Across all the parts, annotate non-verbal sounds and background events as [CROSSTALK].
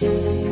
Thank you.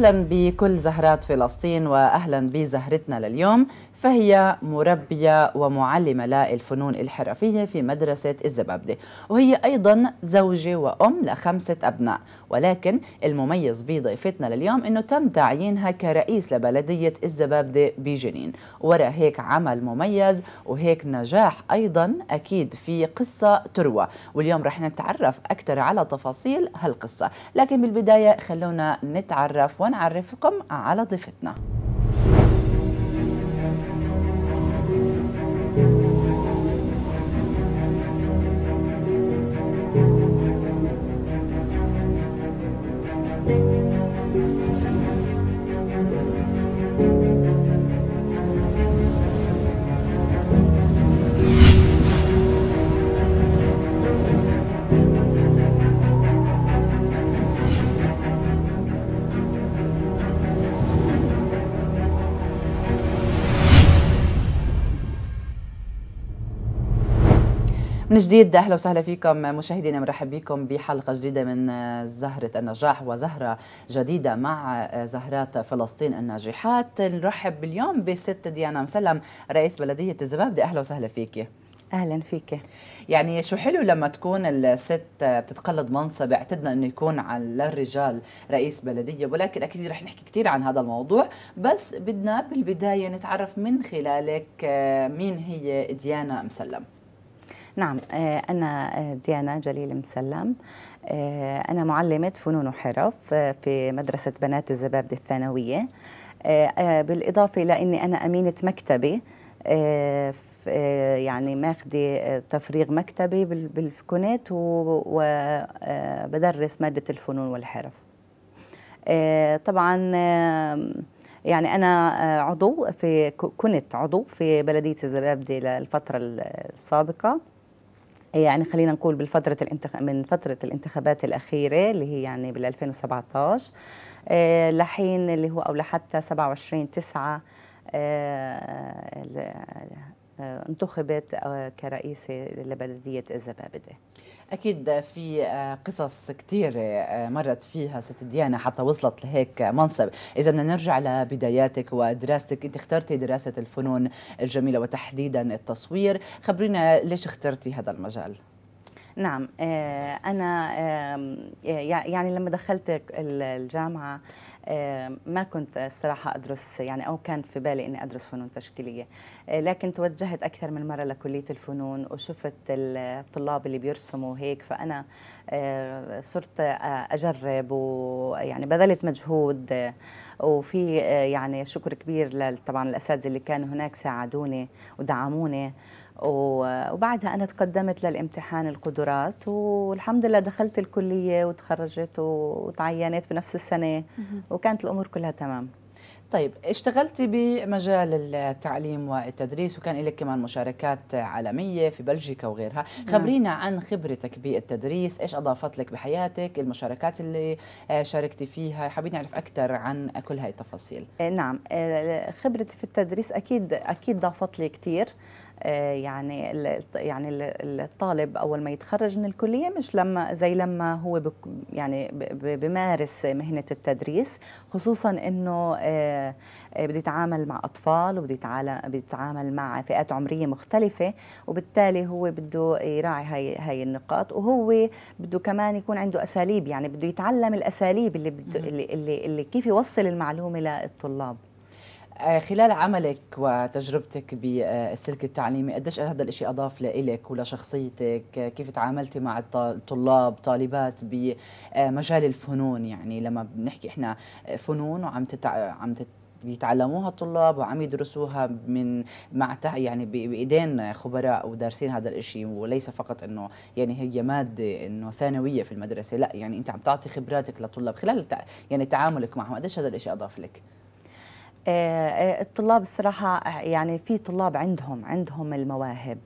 أهلا بكل زهرات فلسطين وأهلا بزهرتنا لليوم فهي مربية ومعلمة للفنون الحرفية في مدرسة الزبابدة وهي أيضا زوجة وأم لخمسة أبناء ولكن المميز بضيفتنا لليوم أنه تم تعيينها كرئيس لبلدية الزبابدة بجنين ورا هيك عمل مميز وهيك نجاح أيضا أكيد في قصة تروى واليوم رح نتعرف أكثر على تفاصيل هالقصة لكن بالبداية خلونا نتعرف ون ونعرفكم على ضيفتنا جديد اهلا وسهلا فيكم مشاهدينا مرحب بكم بحلقه جديده من آه، زهره النجاح وزهره جديده مع آه، زهرات فلسطين الناجحات نرحب اليوم بست ديانا مسلم رئيس بلديه الزبابده اهلا وسهلا فيكي اهلا فيك يعني شو حلو لما تكون الست بتتقلد منصب اعتدنا انه يكون على للرجال رئيس بلديه ولكن اكيد رح نحكي كثير عن هذا الموضوع بس بدنا بالبدايه نتعرف من خلالك آه، مين هي ديانا مسلم نعم آه، أنا آه، ديانا جليل مسلم آه، أنا معلمة فنون وحرف في مدرسة بنات الزبابدة الثانوية بالإضافة إلى أني أنا أمينة مكتبي يعني ماخذة تفريغ مكتبي بالكونات وبدرس مادة الفنون والحرف طبعا يعني أنا عضو في كنت عضو في بلدية الزبابدة للفترة السابقة يعني خلينا نقول بالفترة الانتخ... من فترة الانتخابات الأخيرة اللي هي يعني بال 2017 آه لحين اللي هو أو لحتى 27 تسعة آه انتخبت آه، كرئيسة لبلدية الزبابدة أكيد في آه، قصص كثيرة آه، مرت فيها ست ديانا حتى وصلت لهيك منصب إذا بدنا نرجع لبداياتك ودراستك أنت اخترتي دراسة الفنون الجميلة وتحديدا التصوير خبرينا ليش اخترتي هذا المجال؟ نعم أنا يعني لما دخلت الجامعة آه، ما كنت الصراحة أدرس يعني أو كان في بالي أني أدرس فنون تشكيلية آه، لكن توجهت أكثر من مرة لكلية الفنون وشفت الطلاب اللي بيرسموا هيك فأنا آه، صرت أجرب ويعني بذلت مجهود وفي يعني شكر كبير طبعا الأساتذة اللي كانوا هناك ساعدوني ودعموني وبعدها أنا تقدمت للامتحان القدرات والحمد لله دخلت الكلية وتخرجت وتعينت بنفس السنة وكانت الأمور كلها تمام طيب اشتغلتي بمجال التعليم والتدريس وكان لك كمان مشاركات عالمية في بلجيكا وغيرها نعم. خبرينا عن خبرتك بالتدريس ايش أضافت لك بحياتك المشاركات اللي شاركتي فيها حابين نعرف أكثر عن كل هاي التفاصيل نعم آه، خبرتي في التدريس أكيد أكيد ضافت لي كثير آه، يعني يعني الطالب اول ما يتخرج من الكليه مش لما زي لما هو يعني بمارس مهنه التدريس خصوصا انه آه، بده يتعامل مع اطفال وبده يتعامل مع فئات عمريه مختلفه وبالتالي هو بده يراعي هاي هاي النقاط وهو بده كمان يكون عنده اساليب يعني بده يتعلم الاساليب اللي بده اللي, اللي, اللي كيف يوصل المعلومه للطلاب آه، خلال عملك وتجربتك بالسلك التعليمي قديش هذا الشيء اضاف لإلك ولشخصيتك كيف تعاملتي مع الطلاب طالبات بمجال الفنون يعني لما بنحكي احنا فنون وعم تتع... عم تت... بيتعلموها الطلاب وعم يدرسوها من مع يعني بايدين خبراء ودارسين هذا الشيء وليس فقط انه يعني هي ماده انه ثانويه في المدرسه لا يعني انت عم تعطي خبراتك للطلاب خلال يعني تعاملك معهم قديش هذا الشيء اضاف لك؟ آه، الطلاب الصراحه آه، يعني في طلاب عندهم عندهم المواهب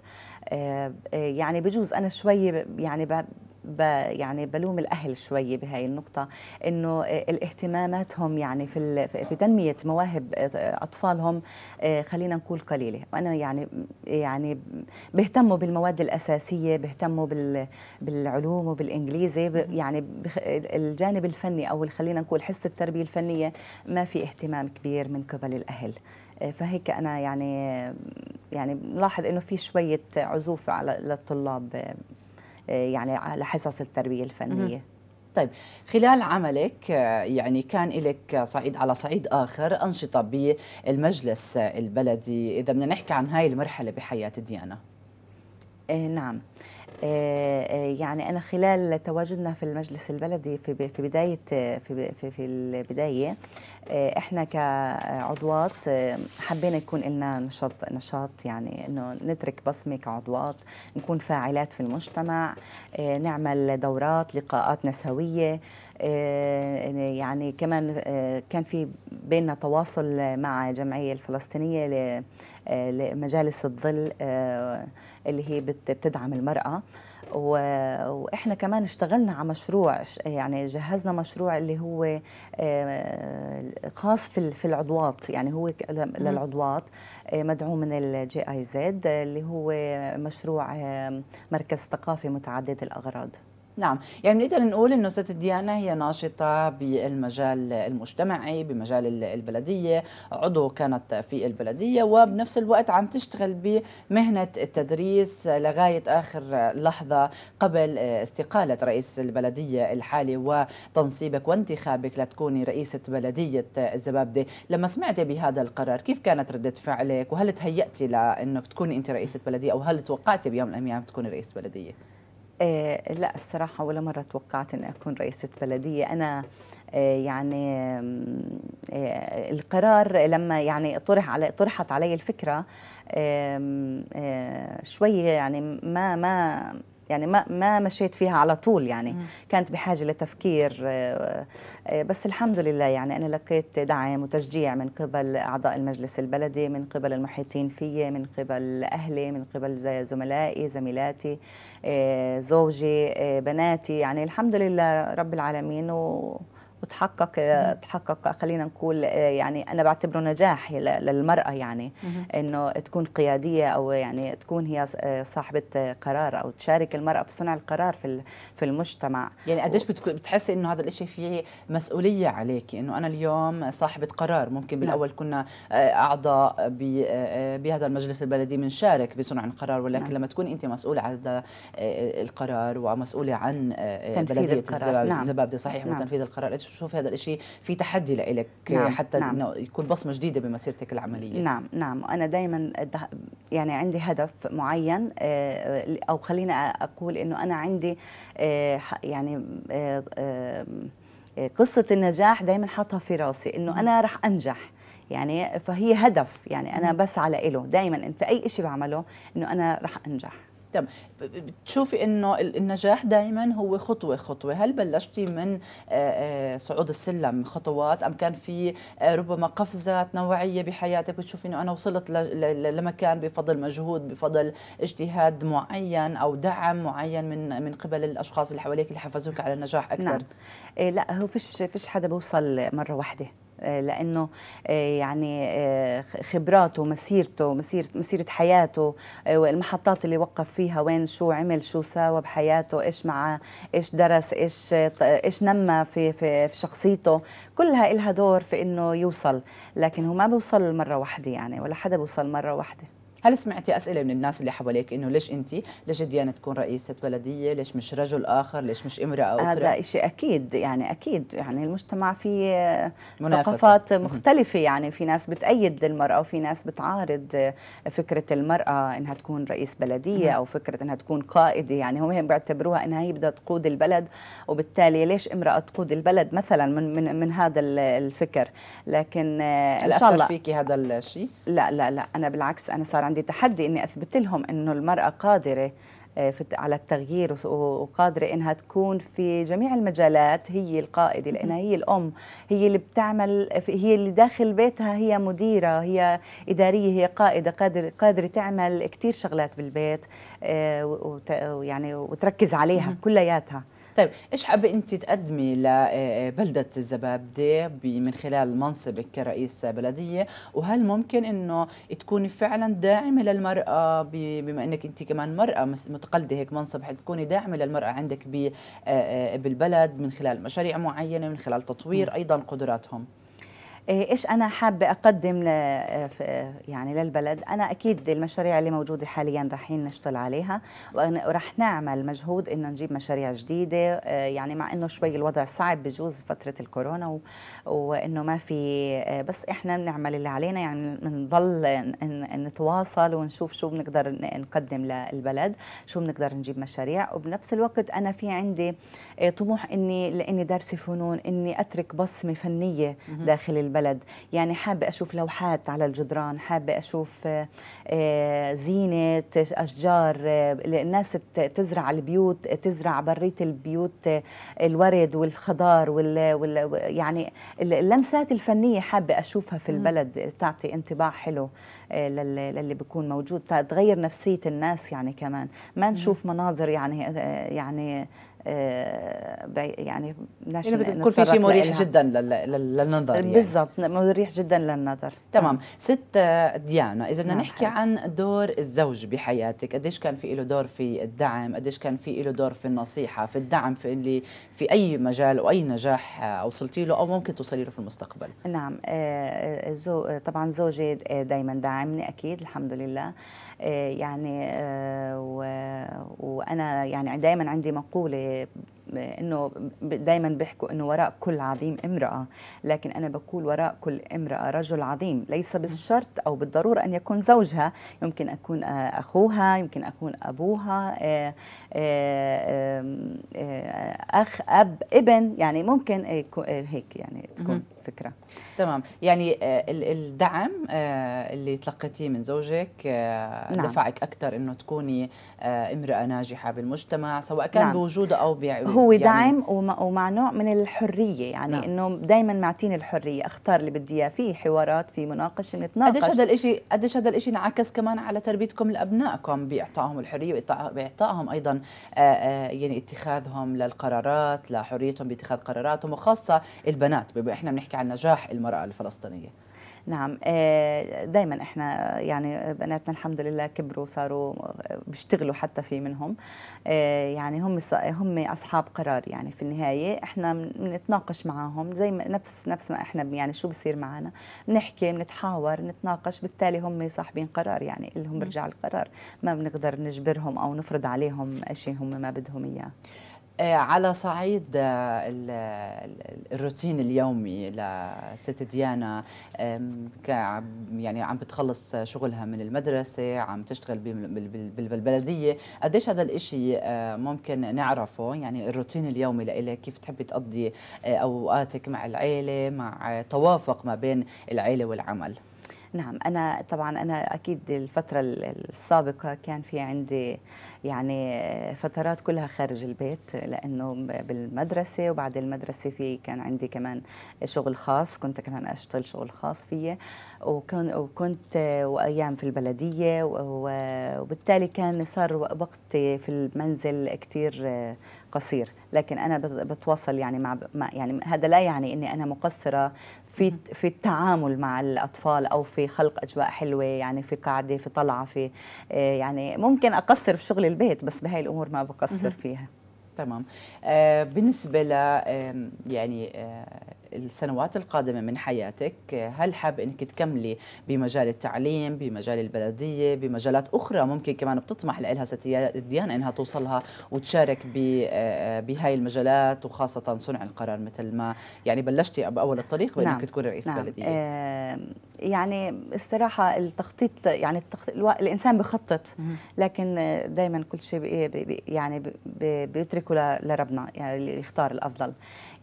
آه، يعني بجوز انا شوي يعني ب يعني بلوم الاهل شوي بهي النقطه انه الاهتماماتهم يعني في في تنميه مواهب اطفالهم خلينا نقول قليله وانا يعني يعني بيهتموا بالمواد الاساسيه بيهتموا بالعلوم وبالانجليزي يعني الجانب الفني او خلينا نقول حس التربيه الفنيه ما في اهتمام كبير من قبل الاهل فهيك انا يعني يعني ملاحظ انه في شويه عزوف على للطلاب آه، يعني على حصص التربيه الفنيه طيب خلال عملك آه، يعني كان لك صعيد على صعيد اخر انشطه بالمجلس البلدي اذا بدنا نحكي عن هاي المرحله بحياه ديانا آه نعم آه آه، آه، يعني انا خلال تواجدنا في المجلس البلدي في في بدايه في في البدايه آه، احنا كعضوات حبينا يكون لنا نشاط نشاط يعني انه نترك بصمه كعضوات نكون فاعلات في المجتمع نعمل دورات لقاءات نسويه يعني كمان كان في بيننا تواصل مع الجمعيه الفلسطينيه لمجالس الظل اللي هي بتدعم المرأة واحنا كمان اشتغلنا على مشروع يعني جهزنا مشروع اللي هو آه، خاص في في العضوات يعني هو للعضوات آه، مدعوم من الجي اي زد اللي هو مشروع مركز ثقافي متعدد الاغراض نعم يعني بنقدر نقول انه ست ديانا هي ناشطه بالمجال المجتمعي بمجال البلديه عضو كانت في البلديه وبنفس الوقت عم تشتغل بمهنه التدريس لغايه اخر لحظه قبل آه، استقاله رئيس البلديه الحالي وتنصيبك وانتخابك لتكوني رئيسه بلديه الزبابده لما سمعتي بهذا القرار كيف كانت رده فعلك وهل تهيأتي لانك تكوني انت رئيسه بلديه او هل توقعتي بيوم من الايام تكوني رئيسه بلديه آه، لا الصراحة ولا مرة توقعت أن أكون رئيسة بلدية أنا آه، يعني آه، القرار لما يعني طرح علي طرحت علي الفكرة شوية يعني ما ما يعني ما ما مشيت فيها على طول يعني مم. كانت بحاجه لتفكير آه، آه، بس الحمد لله يعني انا لقيت دعم وتشجيع من قبل اعضاء المجلس البلدي من قبل المحيطين في من قبل اهلي من قبل زملائي زميلاتي آه، زوجي بناتي يعني الحمد لله رب العالمين و وتحقق آه، تحقق آه، خلينا نقول آه، يعني انا بعتبره نجاح للمراه يعني انه تكون قياديه او يعني تكون هي صاحبه قرار او تشارك المراه في صنع القرار في في المجتمع يعني قديش بتحسي انه هذا الشيء فيه مسؤوليه عليك انه انا اليوم صاحبه قرار ممكن نعم. بالاول كنا اعضاء بهذا المجلس البلدي بنشارك بصنع القرار ولكن نعم. لما تكون انت مسؤوله عن القرار ومسؤوله عن بلديه القرار. الزباب نعم. زبابدي صحيح نعم. تنفيذ القرار بشوف هذا الشيء في تحدي لإلك نعم حتى نعم. انه يكون بصمه جديده بمسيرتك العمليه نعم نعم انا دائما يعني عندي هدف معين آه، آه، او خليني اقول انه انا عندي آه، يعني قصه النجاح دائما حاطها في راسي انه انا رح انجح يعني فهي هدف يعني انا بسعى له دائما في اي شيء بعمله انه انا رح انجح تم بتشوفي انه النجاح دائما هو خطوه خطوه هل بلشتي من آه، آه، صعود السلم خطوات ام كان في آه، ربما قفزات نوعيه بحياتك بتشوفي انه انا وصلت لمكان بفضل مجهود بفضل اجتهاد معين او دعم معين من من قبل الاشخاص اللي حواليك اللي حفزوك على النجاح اكثر نعم. إيه، لا هو فيش فيش حدا بوصل مره واحده آه، لانه آه، يعني آه، خبراته مسيرته مسيره مسيره حياته المحطات اللي وقف فيها وين شو عمل شو ساوى بحياته ايش مع ايش درس ايش ايش نمى في في, في شخصيته كلها لها دور في انه يوصل لكن هو ما بيوصل مره واحده يعني ولا حدا بيوصل مره واحده هل سمعتي اسئله من الناس اللي حواليك انه ليش انت ليش ديانة تكون رئيسه بلديه ليش مش رجل اخر ليش مش امراه اخرى هذا شيء اكيد يعني اكيد يعني المجتمع فيه منافسة. ثقافات مختلفه يعني في ناس بتأيد المراه وفي ناس بتعارض فكره المراه انها تكون رئيس بلديه او فكره انها تكون قائده يعني هم بيعتبروها انها هي بدها تقود البلد وبالتالي ليش امراه تقود البلد مثلا من من, من هذا الفكر لكن آه، ان شاء الله فيكي هذا الشيء لا لا لا انا بالعكس انا صار عندي عندي تحدي اني اثبت لهم انه المراه قادره آه، على التغيير وقادرة إنها تكون في جميع المجالات هي القائدة لأنها هي الأم هي اللي بتعمل هي اللي داخل بيتها هي مديرة هي إدارية هي قائدة قادرة قادرة تعمل كتير شغلات بالبيت آه، ويعني وتركز عليها كلياتها طيب ايش حابه انت تقدمي لبلده آه، آه، الزبابده من خلال منصبك كرئيس بلديه وهل ممكن انه تكوني فعلا داعمه للمراه بما انك انت كمان مراه متقلده هيك منصب حتكوني داعمه للمراه عندك آه، بالبلد من خلال مشاريع معينه من خلال تطوير ايضا قدراتهم إيه، ايش انا حابه اقدم ل يعني للبلد انا اكيد المشاريع اللي موجوده حاليا رايحين نشتغل عليها وراح نعمل مجهود انه نجيب مشاريع جديده إيه، يعني مع انه شوي الوضع صعب بجوز بفتره الكورونا و... وانه ما في إيه، بس احنا بنعمل اللي علينا يعني بنضل نتواصل ونشوف شو بنقدر نقدم للبلد شو بنقدر نجيب مشاريع وبنفس الوقت انا في عندي طموح اني لاني دارسه فنون اني اترك بصمه فنيه داخل البلد البلد يعني حابة أشوف لوحات على الجدران حابة أشوف آه، آه، زينة أشجار آه، الناس تزرع البيوت تزرع برية البيوت الورد والخضار وال, وال يعني اللمسات الفنية حابة أشوفها في البلد تعطي انطباع حلو للي بيكون موجود تغير نفسية الناس يعني كمان ما نشوف مناظر يعني يعني آه، يعني يعني بتكون في شيء مريح جدا للنظر يعني. بالضبط مريح جدا للنظر تمام نعم. ست آه، ديانا اذا بدنا نعم. نحكي عن دور الزوج بحياتك قديش كان في له دور في الدعم قديش كان في له دور في النصيحه في الدعم في اللي في اي مجال واي نجاح آه، وصلتي له او ممكن توصلي له في المستقبل نعم طبعا زوجي دائما داعمني اكيد الحمد لله يعني وانا يعني دائما عندي مقوله انه دائما بيحكوا انه وراء كل عظيم امراه لكن انا بقول وراء كل امراه رجل عظيم ليس بالشرط او بالضروره ان يكون زوجها يمكن اكون آه، اخوها يمكن اكون ابوها آه، آه، اخ اب ابن يعني ممكن هيك يعني تكون الفكره تمام يعني آه، الدعم آه، اللي تلقيتيه من زوجك آه، نعم. دفعك اكثر انه تكوني امراه ناجحه بالمجتمع سواء كان نعم. بوجوده او بي... يعني هو يعني دعم ومع نوع من الحريه يعني نعم. انه دائما معطيني الحريه اختار اللي بدي اياه في حوارات في مناقشه نتناقش قديش هذا الشيء قديش هذا الشيء انعكس كمان على تربيتكم لابنائكم باعطائهم الحريه باعطائهم ايضا يعني اتخاذهم للقرارات لحريتهم باتخاذ قراراتهم وخاصه البنات بما احنا بنحكي نحكي عن نجاح المرأة الفلسطينية نعم آه، دائما احنا يعني بناتنا الحمد لله كبروا وصاروا آه، بيشتغلوا حتى في منهم آه، يعني هم هم اصحاب قرار يعني في النهايه احنا بنتناقش معاهم زي ما نفس نفس ما احنا يعني شو بصير معنا بنحكي بنتحاور نتناقش بالتالي هم صاحبين قرار يعني لهم برجع القرار ما بنقدر نجبرهم او نفرض عليهم شيء هم ما بدهم اياه آه، على صعيد آه، الروتين اليومي لست ديانا يعني عم بتخلص شغلها من المدرسة عم تشتغل بالبلدية قديش هذا الإشي آه، ممكن نعرفه يعني الروتين اليومي لإلك كيف تحبي تقضي أوقاتك مع العيلة مع توافق ما بين العيلة والعمل نعم أنا طبعا أنا أكيد الفترة السابقة كان في عندي يعني فترات كلها خارج البيت لانه بالمدرسه وبعد المدرسه في كان عندي كمان شغل خاص كنت كمان اشتغل شغل خاص فيي وكنت وايام في البلديه وبالتالي كان صار وقتي في المنزل كثير قصير لكن انا بتواصل يعني مع يعني هذا لا يعني اني انا مقصره في في التعامل مع الاطفال او في خلق اجواء حلوه يعني في قعده في طلعه في آه، يعني ممكن اقصر في شغل البيت بس بهاي الامور ما بقصر فيها تمام آه بالنسبه ل يعني آه السنوات القادمة من حياتك هل حابة أنك تكملي بمجال التعليم بمجال البلدية بمجالات أخرى ممكن كمان بتطمح لها ستيات الديانة أنها توصلها وتشارك آه، بهاي المجالات وخاصة صنع القرار مثل ما يعني بلشتي بأول الطريق بأنك نعم. تكوني رئيس نعم. بلدية آه، يعني الصراحة التخطيط يعني التخطيط الإنسان بخطط لكن دائما كل شيء يعني بيتركه لربنا يعني اللي يختار الأفضل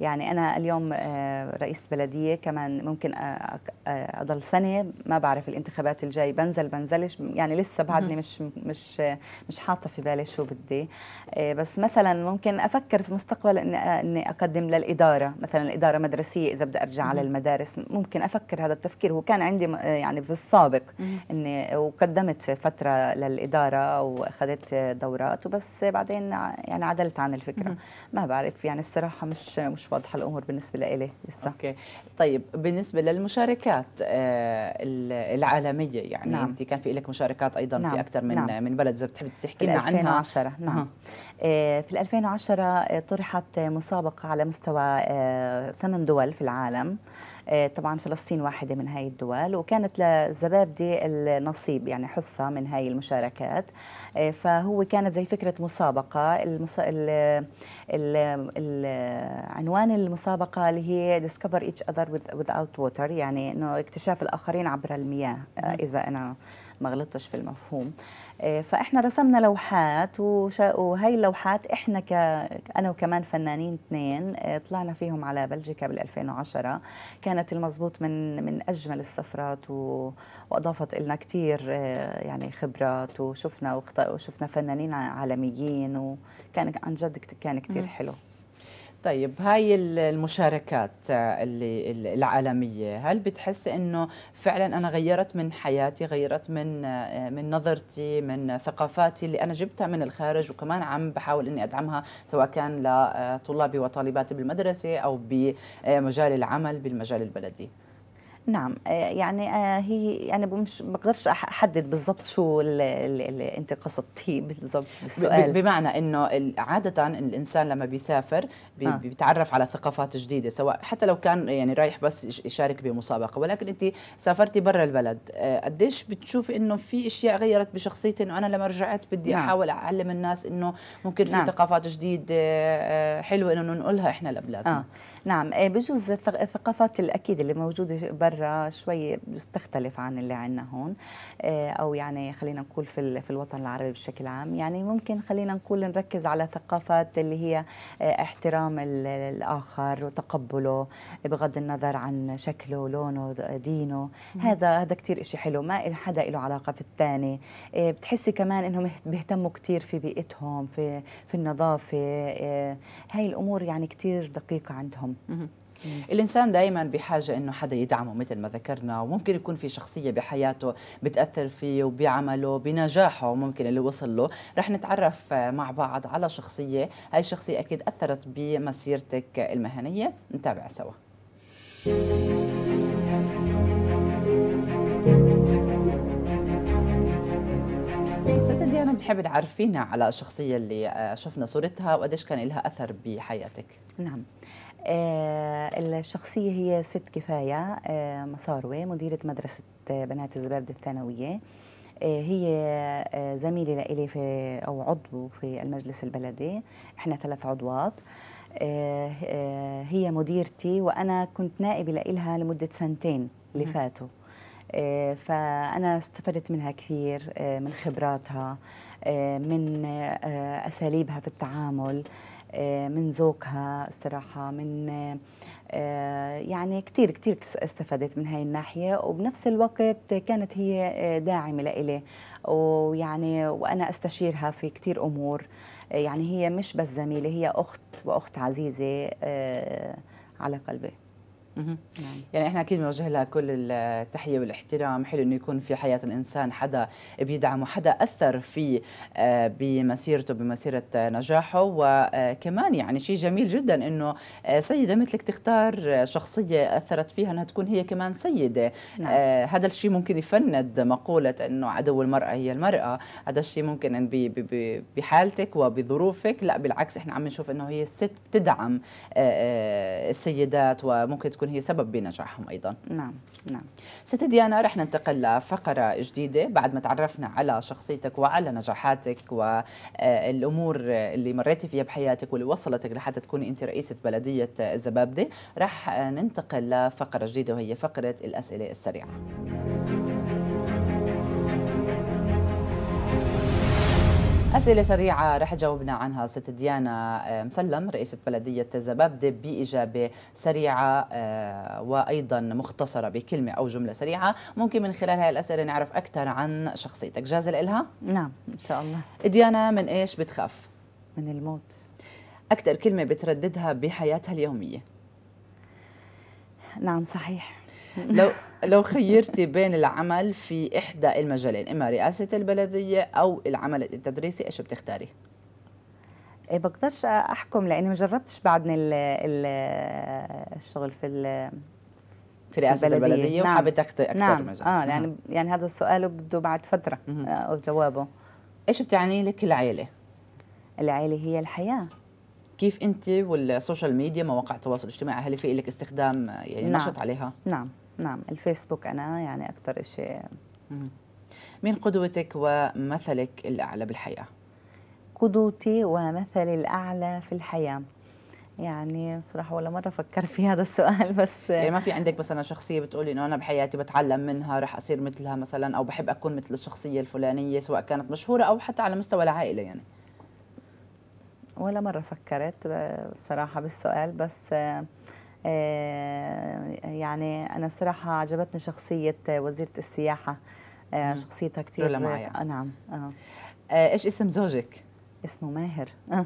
يعني أنا اليوم آه، رئيسة بلدية كمان ممكن أضل سنة ما بعرف الانتخابات الجاي بنزل بنزلش يعني لسه بعدني مش مش مش حاطة في بالي شو بدي آه، بس مثلا ممكن أفكر في مستقبل آه، إني أقدم للإدارة مثلا الإدارة مدرسية إذا بدي أرجع على المدارس ممكن أفكر هذا التفكير هو كان عندي يعني في السابق إني وقدمت فترة للإدارة وأخذت دورات وبس بعدين يعني عدلت عن الفكرة ما بعرف يعني الصراحة مش مش واضحه الامور بالنسبه لي لسه اوكي طيب بالنسبه للمشاركات آه، العالميه يعني نعم. انت كان في لك مشاركات ايضا نعم. في اكثر من نعم. آه، من بلد اذا بتحبي تحكي لنا عنها 2010 نعم آه، في 2010 طرحت مسابقه على مستوى ثمان دول في العالم آه، طبعا فلسطين واحدة من هاي الدول وكانت للزباب دي النصيب يعني حصة من هاي المشاركات آه، فهو كانت زي فكرة مسابقة المس... ال... ال... ال... عنوان المسابقة اللي هي discover each other without water يعني انه اكتشاف الاخرين عبر المياه آه، اذا انا ما غلطتش في المفهوم إيه، فاحنا رسمنا لوحات وهي اللوحات احنا ك انا وكمان فنانين اثنين إيه، طلعنا فيهم على بلجيكا بال 2010 كانت المزبوط من من اجمل السفرات و... واضافت لنا كثير إيه، يعني خبرات وشفنا وشفنا فنانين عالميين وكان عن جد كان كثير حلو طيب هاي المشاركات آه، اللي العالميه هل بتحس انه فعلا انا غيرت من حياتي غيرت من آه، من نظرتي من ثقافاتي اللي انا جبتها من الخارج وكمان عم بحاول اني ادعمها سواء كان لطلابي آه، وطالباتي بالمدرسه او بمجال العمل بالمجال البلدي نعم آه، يعني آه، هي انا يعني مش بقدرش احدد بالضبط شو اللي انت قصدتيه بالضبط بالسؤال بمعنى انه عاده الانسان لما بيسافر آه. بيتعرف على ثقافات جديده سواء حتى لو كان يعني رايح بس يشارك بمسابقه ولكن انت سافرتي برا البلد قديش بتشوفي انه في اشياء غيرت بشخصيتي انه انا لما رجعت بدي نعم. احاول اعلم الناس انه ممكن في نعم. ثقافات جديده حلوه انه ننقلها احنا لبلادنا آه. نعم بجوز الثقافات الاكيد اللي موجوده برا برا شوي تختلف عن اللي عندنا هون آه، او يعني خلينا نقول في في الوطن العربي بشكل عام يعني ممكن خلينا نقول نركز على ثقافات اللي هي آه، احترام الاخر وتقبله بغض النظر عن شكله لونه دينه هذا هذا كثير شيء حلو ما حدا له علاقه في الثاني آه، بتحسي كمان انهم بيهتموا كثير في بيئتهم في في النظافه هاي الامور يعني كثير دقيقه عندهم الانسان دائما بحاجه انه حدا يدعمه مثل ما ذكرنا وممكن يكون في شخصيه بحياته بتاثر فيه وبعمله بنجاحه ممكن اللي وصل له رح نتعرف مع بعض على شخصيه هاي الشخصيه اكيد اثرت بمسيرتك المهنيه نتابع سوا ست ديانا بنحب تعرفينا على الشخصيه اللي آه، شفنا صورتها وقديش كان لها اثر بحياتك نعم آه، الشخصية هي ست كفاية آه، مصاروة مديرة مدرسة آه، بنات الزبابد الثانوية هي زميلة لإلي في أو عضو في المجلس البلدي إحنا ثلاث عضوات هي مديرتي وأنا كنت نائبة لإلها لمدة سنتين اللي فاتوا فأنا استفدت منها كثير من خبراتها من أساليبها في التعامل آه، من ذوقها صراحة من آه، يعني كتير كتير استفدت من هاي الناحية وبنفس الوقت كانت هي آه، داعمة لإلي ويعني وأنا أستشيرها في كتير أمور يعني هي مش بس زميلة هي أخت وأخت عزيزة على قلبي نعم. يعني احنا اكيد بنوجه لها كل التحيه والاحترام حلو انه يكون في حياه الانسان حدا بيدعمه حدا اثر في آه، بمسيرته بمسيره نجاحه وكمان يعني شيء جميل جدا انه آه، سيده مثلك تختار شخصيه اثرت فيها انها تكون هي كمان سيده نعم. آه، هذا الشيء ممكن يفند مقوله انه عدو المراه هي المراه هذا الشيء ممكن إن بحالتك وبظروفك لا بالعكس احنا عم نشوف انه هي الست بتدعم السيدات وممكن تكون تكون هي سبب بنجاحهم ايضا نعم نعم ست ديانا رح ننتقل لفقره جديده بعد ما تعرفنا على شخصيتك وعلى نجاحاتك والامور آه، اللي مريتي فيها بحياتك واللي وصلتك لحتى تكوني انت رئيسه بلديه الزبابده رح آه، ننتقل لفقره جديده وهي فقره الاسئله السريعه أسئلة سريعة رح جاوبنا عنها ست ديانا آه، مسلم رئيسة بلدية زبابدة بإجابة سريعة آه، وأيضا مختصرة بكلمة أو جملة سريعة ممكن من خلال هاي الأسئلة نعرف أكثر عن شخصيتك جاهزة لإلها؟ نعم إن شاء الله ديانا من إيش بتخاف؟ من الموت أكثر كلمة بترددها بحياتها اليومية؟ نعم صحيح [LAUGHS] لو لو خيرتي بين العمل في احدى المجالين اما رئاسه البلديه او العمل التدريسي ايش بتختاري إيه، بقدرش احكم لاني ما جربتش بعدني الـ الـ الشغل في الـ في رئاسة البلدية, البلدية نعم. وحابة تاخذي أكثر نعم. آه، مجال اه يعني نعم. يعني هذا السؤال بده بعد فترة آه، أو جوابه إيش بتعني لك العائله العائله هي الحياة كيف أنت والسوشيال ميديا مواقع التواصل الاجتماعي هل في لك استخدام آه، يعني نعم. نشط عليها؟ نعم نعم الفيسبوك أنا يعني أكثر شيء مين قدوتك ومثلك الأعلى بالحياة؟ قدوتي ومثلي الأعلى في الحياة يعني بصراحة ولا مرة فكرت في هذا السؤال بس يعني ما في عندك مثلا شخصية بتقولي إنه أنا بحياتي بتعلم منها رح أصير مثلها مثلا أو بحب أكون مثل الشخصية الفلانية سواء كانت مشهورة أو حتى على مستوى العائلة يعني ولا مرة فكرت بصراحة بالسؤال بس آه، يعني أنا صراحة عجبتني شخصية وزيرة السياحة آه، شخصيتها كثير رولا معايا نعم آه. آه. إيش اسم زوجك؟ اسمه ماهر [LAUGHS]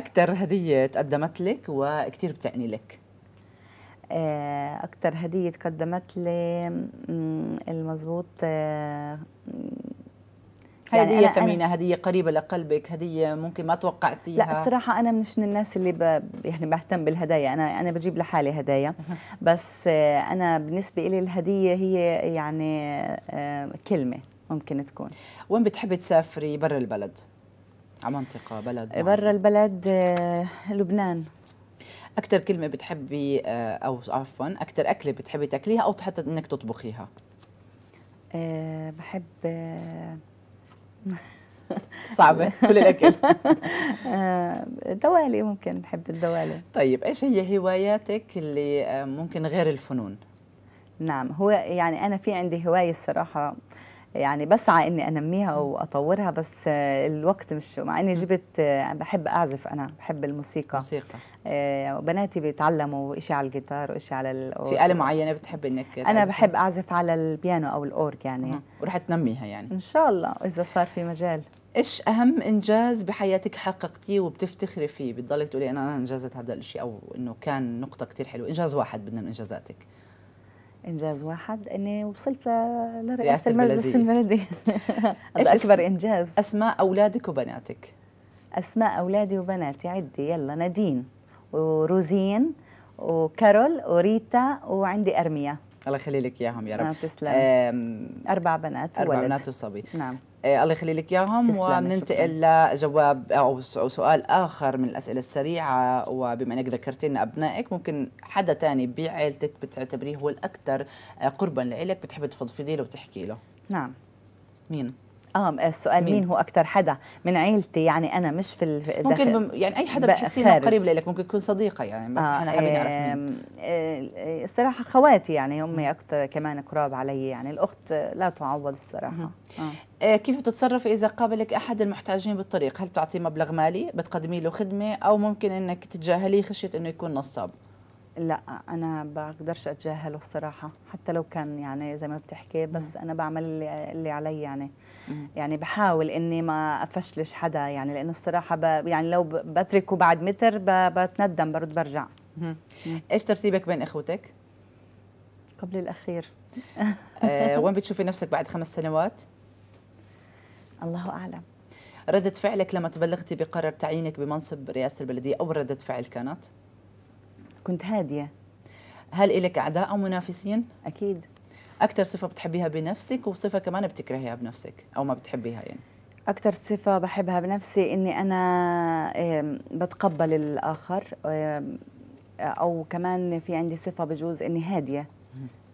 أكثر هدية تقدمت لك وكثير بتعني لك أكثر هدية تقدمت لي المزبوط يعني هدية ثمينة هدية قريبة لقلبك هدية ممكن ما توقعتيها لا الصراحة أنا مش من الناس اللي ب... يعني بهتم بالهدايا أنا أنا بجيب لحالي هدايا بس أنا بالنسبة إلي الهدية هي يعني آه، كلمة ممكن تكون وين بتحبي تسافري برا البلد؟ على منطقة بلد برا البلد آه، لبنان أكثر كلمة بتحبي آه، أو عفوا أكثر أكلة بتحبي تاكليها أو حتى إنك تطبخيها؟ أه بحب أه [LAUGHS] صعبة [LAUGHS] كل الأكل آه، دوالي ممكن بحب الدوالي طيب إيش هي هواياتك اللي آه، ممكن غير الفنون؟ نعم هو يعني أنا في عندي هواية الصراحة يعني بسعى اني انميها واطورها بس الوقت مش مع اني جبت بحب اعزف انا بحب الموسيقى موسيقى آه، وبناتي بيتعلموا شيء على الجيتار وشيء على الأورج. في آلة معينة بتحب انك انا بحب اعزف على البيانو او الاورج يعني ورح تنميها يعني ان شاء الله اذا صار في مجال ايش اهم انجاز بحياتك حققتيه وبتفتخري فيه بتضلك تقولي انا انجزت هذا الشيء او انه كان نقطه كثير حلوه انجاز واحد بدنا من انجازاتك انجاز واحد اني وصلت لرئاسه المجلس البلدي [LAUGHS] [LAUGHS] ايش اكبر انجاز اسماء اولادك وبناتك اسماء اولادي وبناتي عدي يلا نادين وروزين وكارول وريتا وعندي ارميا الله يخلي لك اياهم يا رب نعم، تسلم اربع بنات وولد اربع بنات وصبي نعم آه، الله يخلي لك اياهم وننتقل لجواب او سؤال اخر من الاسئله السريعه وبما انك ذكرتي لنا ابنائك ممكن حدا تاني بعائلتك بتعتبريه هو الاكثر آه، قربا لإلك بتحبي تفضفضي له وتحكي له نعم مين؟ اه السؤال مين, مين هو اكثر حدا من عيلتي يعني انا مش في الدخل ممكن بم يعني اي حدا بتحسينه قريب لك ممكن تكون صديقه يعني بس آه انا حابين نعرف مين آه الصراحه خواتي يعني هم اكثر كمان قراب علي يعني الاخت لا تعوض الصراحه آه. آه كيف بتتصرف اذا قابلك احد المحتاجين بالطريق هل بتعطيه مبلغ مالي بتقدمي له خدمه او ممكن انك تتجاهليه خشيه انه يكون نصاب لا انا بقدرش اتجاهله الصراحه حتى لو كان يعني زي ما بتحكي بس انا بعمل اللي, اللي علي يعني يعني بحاول اني ما افشلش حدا يعني لانه الصراحه ب يعني لو بتركه بعد متر بتندم برد برجع ايش ترتيبك بين اخوتك قبل الاخير أه [LAUGHS] وين بتشوفي نفسك بعد خمس سنوات الله اعلم ردة فعلك لما تبلغتي بقرار تعيينك بمنصب رئاسة البلدية أول ردة فعل كانت؟ كنت هادية هل إلك أعداء أو منافسين؟ أكيد أكثر صفة بتحبيها بنفسك وصفة كمان بتكرهيها بنفسك أو ما بتحبيها يعني أكثر صفة بحبها بنفسي إني أنا بتقبل الآخر أو كمان في عندي صفة بجوز إني هادية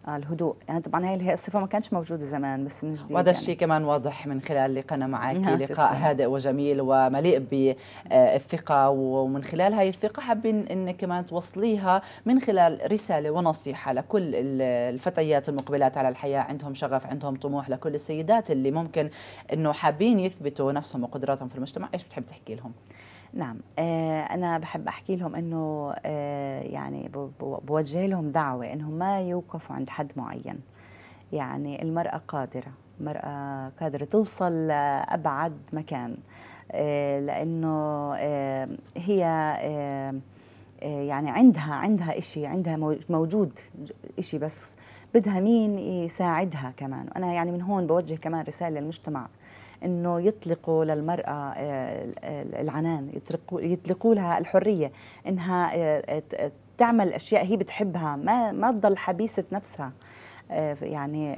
آه، الهدوء يعني طبعا هاي هي الصفه ما كانتش موجوده زمان بس من جديد وهذا يعني. الشيء يعني. كمان واضح من خلال لقاءنا معك [LAUGHS] نعم، لقاء هادئ وجميل ومليء بالثقه ومن خلال هاي الثقه حابين ان كمان توصليها من خلال رساله ونصيحه لكل الفتيات المقبلات على الحياه عندهم شغف عندهم طموح لكل السيدات اللي ممكن انه حابين يثبتوا نفسهم وقدراتهم في المجتمع ايش بتحب تحكي لهم نعم آه، أنا بحب أحكي لهم أنه آه، يعني بوجه لهم دعوة أنهم ما يوقفوا عند حد معين يعني المرأة قادرة مرأة قادرة توصل لأبعد مكان آه، لأنه هي يعني عندها عندها إشي عندها موجود إشي بس بدها مين يساعدها كمان وأنا يعني من هون بوجه كمان رسالة للمجتمع انه يطلقوا للمراه آه، العنان يطلقوا يطلقوا لها الحريه انها آه، تعمل اشياء هي بتحبها ما ما تضل حبيسه نفسها آه، يعني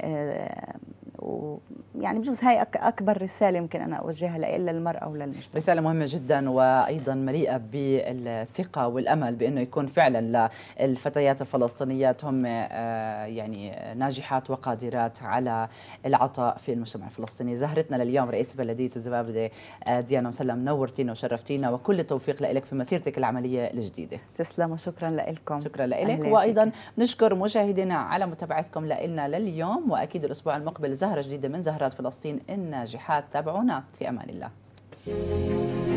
ويعني بجوز هاي اكبر رساله يمكن انا اوجهها لإلا للمراه وللمجتمع رساله مهمه جدا وايضا مليئه بالثقه والامل بانه يكون فعلا للفتيات الفلسطينيات هم آه، يعني ناجحات وقادرات على العطاء في المجتمع الفلسطيني زهرتنا لليوم رئيس بلديه الزبابده آه، ديانا مسلم نورتينا وشرفتينا وكل التوفيق لك في مسيرتك العمليه الجديده تسلم وشكرا لكم شكرا لك وايضا نشكر مشاهدينا على متابعتكم لنا لليوم واكيد الاسبوع المقبل زهر سهرة جديدة من زهرات فلسطين الناجحات تابعونا في أمان الله